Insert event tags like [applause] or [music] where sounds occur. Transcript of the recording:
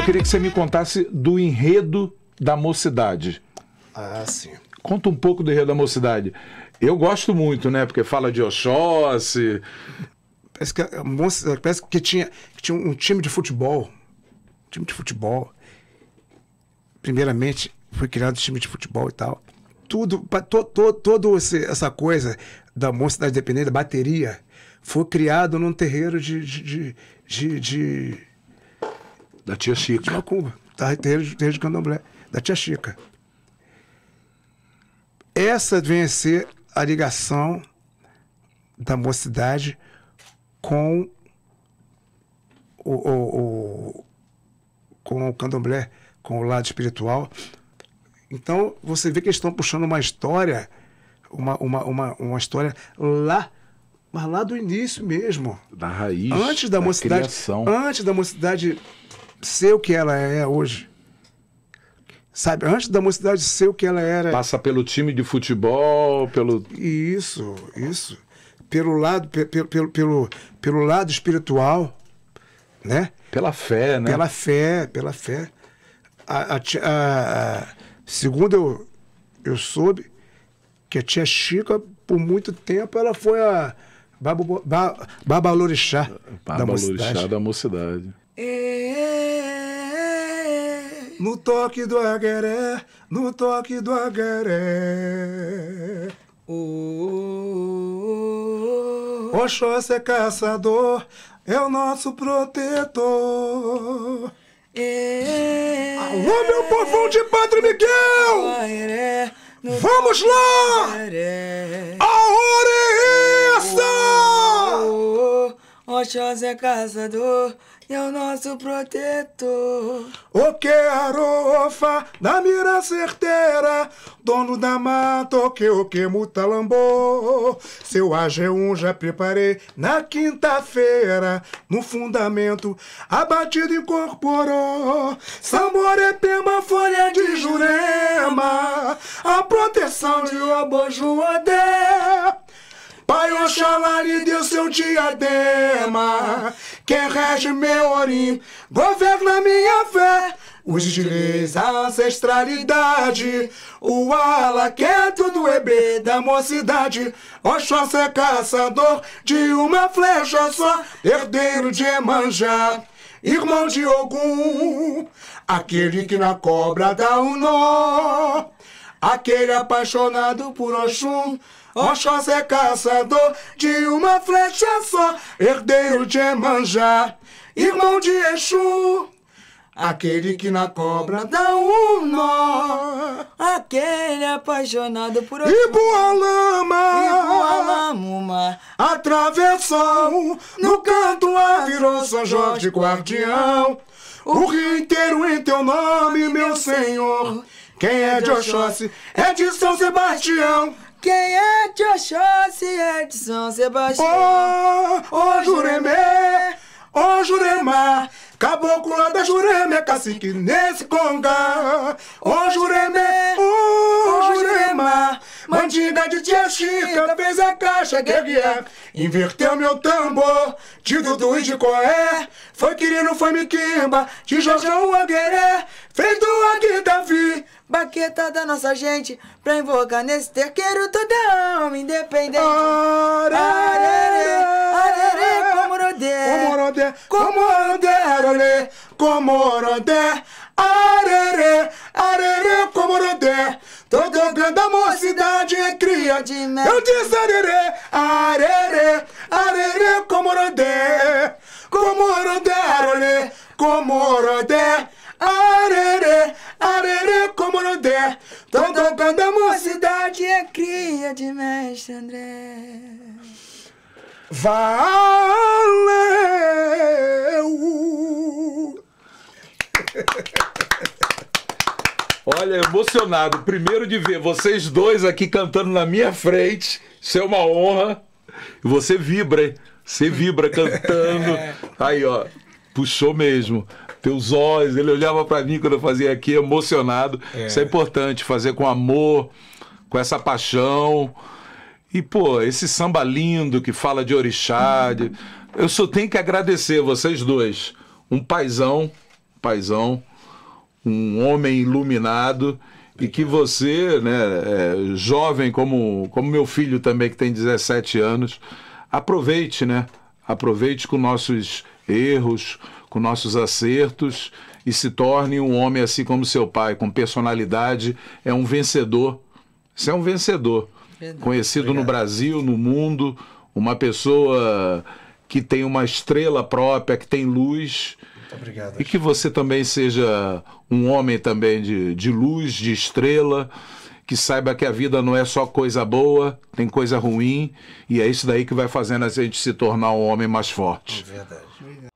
Eu queria que você me contasse do enredo da mocidade. Ah, sim. Conta um pouco do enredo da mocidade. Eu gosto muito, né? Porque fala de Oxóssi. Parece que, parece que tinha, que tinha um time de futebol. Um time de futebol. Primeiramente, foi criado um time de futebol e tal. Tudo, to, to, toda essa coisa da mocidade dependente, da bateria, foi criado num terreiro de, de, de, de da tia Chica. Macumba. Tá, terreiro, terreiro de candomblé. Da tia Chica. Essa vem a ser a ligação da mocidade com o, o, o, com o candomblé, com o lado espiritual. Então, você vê que eles estão puxando uma história, uma, uma, uma, uma história lá, mas lá do início mesmo. Da raiz. Antes da, da mocidade. Criação. Antes da mocidade ser o que ela é hoje. Sabe, antes da mocidade ser o que ela era. Passa pelo time de futebol, pelo. Isso, isso. Pelo lado, pelo, pelo, pelo, pelo lado espiritual, né? Pela fé, né? Pela fé, pela fé. A, a, a, segundo eu, eu soube, que a tia Chica, por muito tempo, ela foi a Babalorixá Babalorixá da mocidade. da mocidade. É, é, é. No toque do agueré, no toque do agueré. Oh, Oxóssi é caçador, é o nosso protetor. Alô, meu povão de Padre Miguel! Vamos lá! A hora é essa! Oxós é caçador e é o nosso protetor. O que arofa na mira certeira, dono da mata, o que o que mutalambô. Seu AG1 já preparei na quinta-feira, no fundamento abatido incorporou. Samborepema, folha de Jurema, a proteção de Obojuadé. Pai Oxalá lhe deu seu diadema, quem rege meu orim, governa minha fé. Os dileis, a ancestralidade, o ala é do é EB da mocidade. Oxóssi é caçador de uma flecha só, herdeiro de Emanjá, irmão de Ogum. Aquele que na cobra dá um nó. Aquele apaixonado por Oxum Oxóssi é caçador de uma flecha só Herdeiro de Emanjá, irmão de Exu Aquele que na cobra dá um nó Aquele apaixonado por Oxum E boa lama E boa lama Atravessou No canto a virou São Jorge guardião O rio inteiro em teu nome, meu senhor quem é de Oxóssi é de São Sebastião. Quem é de Oxóssi é de São Sebastião. Ô, oh, oh, Juremê, ô oh, Juremá, caboclo lá da Jurema é cacique nesse conga. Ô, oh, Juremê, ô, oh, Juremá, mandiga de tia Chica fez a caixa guerrear. É? Inverteu meu tambor, de Dudu e de Coé, foi querendo foi Miquimba, de Jorjão Aguerê. fez do baqueta da nossa gente pra invocar nesse terqueiro todão independente. Arere, arere, arere, comorodé, comorodé, comorodé, arerê, comorodé, arere, arere, comorodé. o grande mocidade é cria de mel. Eu disse arerê, arere. Quando a é mocidade é cria de mestre André. Valeu! Olha, emocionado. Primeiro de ver vocês dois aqui cantando na minha frente. Isso é uma honra. Você vibra, hein? Você vibra cantando. [laughs] É. Aí, ó. Puxou mesmo teus olhos. Ele olhava para mim quando eu fazia aqui, emocionado. É. Isso é importante, fazer com amor, com essa paixão. E, pô, esse samba lindo que fala de orixá. De... Eu só tenho que agradecer vocês dois. Um paizão, paizão, um homem iluminado. E que você, né, é, jovem como, como meu filho também, que tem 17 anos, aproveite, né? Aproveite com nossos erros, com nossos acertos e se torne um homem assim como seu pai, com personalidade, é um vencedor. Você é um vencedor. Verdade. Conhecido Obrigado. no Brasil, no mundo, uma pessoa que tem uma estrela própria, que tem luz. Obrigado, e que você também seja um homem também de, de luz, de estrela, que saiba que a vida não é só coisa boa, tem coisa ruim, e é isso daí que vai fazendo a gente se tornar um homem mais forte. É verdade.